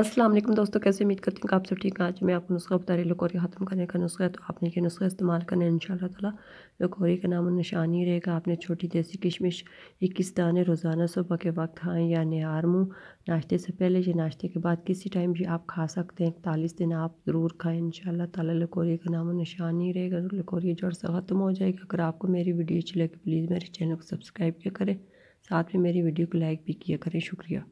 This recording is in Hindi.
अस्सलाम वालेकुम दोस्तों कैसे उम्मीद करती हूँ कि आप सब ठीक हैं आज मैं आपको नुस्खा बता रही लकोरी ख़त्म करने का नुस्खा है तो आपने ये नुस्खा इस्तेमाल करना है इन ताला लकोरी का नाम निशानी रहेगा आपने छोटी देसी किशमिश इक्कीस दाने रोज़ाना सुबह के वक्त खाएँ या नार मुँह नाश्ते से पहले या नाश्ते के बाद किसी टाइम भी आप खा सकते हैं इकतालीस दिन आप ज़रूर खाएँ इन ताला लकोरी का नाम निशानी रहेगा तो लकोरी जड़ से ख़त्म हो जाएगी अगर आपको मेरी वीडियो अच्छी लगे प्लीज़ मेरे चैनल को सब्सक्राइब किया करें साथ में मेरी वीडियो को लाइक भी किया करें शुक्रिया